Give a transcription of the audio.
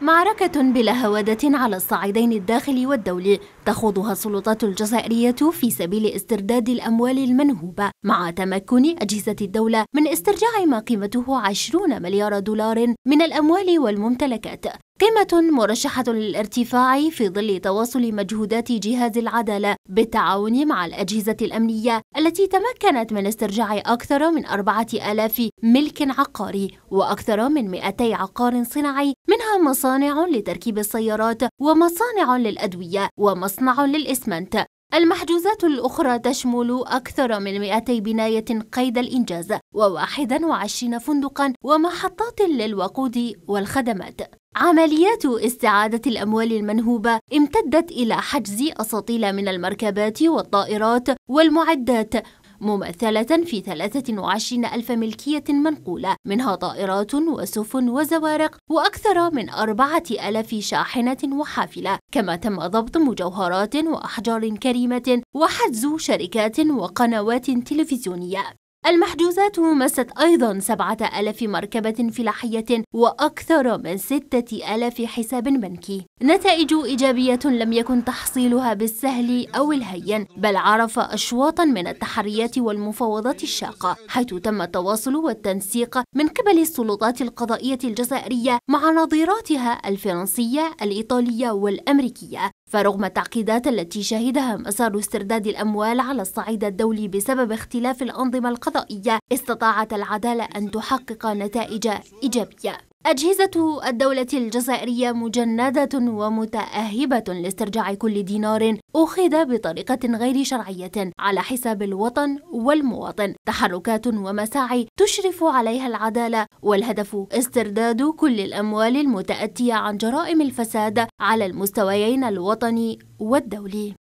معركة بلا هوادة على الصعيدين الداخلي والدولي تخوضها السلطات الجزائرية في سبيل استرداد الأموال المنهوبة مع تمكن أجهزة الدولة من استرجاع ما قيمته 20 مليار دولار من الأموال والممتلكات قيمة مرشحة للارتفاع في ظل تواصل مجهودات جهاز العدالة بالتعاون مع الأجهزة الأمنية التي تمكنت من استرجاع أكثر من أربعة آلاف ملك عقاري وأكثر من 200 عقار صناعي منها مصانع لتركيب السيارات ومصانع للأدوية ومصنع للإسمنت المحجوزات الأخرى تشمل أكثر من 200 بناية قيد الإنجاز و21 فندقاً ومحطات للوقود والخدمات عمليات استعادة الأموال المنهوبة امتدت إلى حجز أساطيل من المركبات والطائرات والمعدات ممثلة في 23 ألف ملكية منقولة منها طائرات وسفن وزوارق وأكثر من أربعة ألاف شاحنة وحافلة كما تم ضبط مجوهرات وأحجار كريمة وحجز شركات وقنوات تلفزيونية المحجوزات مست أيضا سبعة مركبة فلاحية وأكثر من ستة حساب بنكي نتائج إيجابية لم يكن تحصيلها بالسهل أو الهين بل عرف أشواطا من التحريات والمفاوضات الشاقة حيث تم التواصل والتنسيق من قبل السلطات القضائية الجزائرية مع نظيراتها الفرنسية الإيطالية والأمريكية فرغم التعقيدات التي شهدها مسار استرداد الأموال على الصعيد الدولي بسبب اختلاف الأنظمة القضائية استطاعت العدالة أن تحقق نتائج إيجابية أجهزة الدولة الجزائرية مجندة ومتأهبة لاسترجاع كل دينار أخذ بطريقة غير شرعية على حساب الوطن والمواطن تحركات ومساعي تشرف عليها العدالة والهدف استرداد كل الأموال المتأتية عن جرائم الفساد على المستويين الوطني والدولي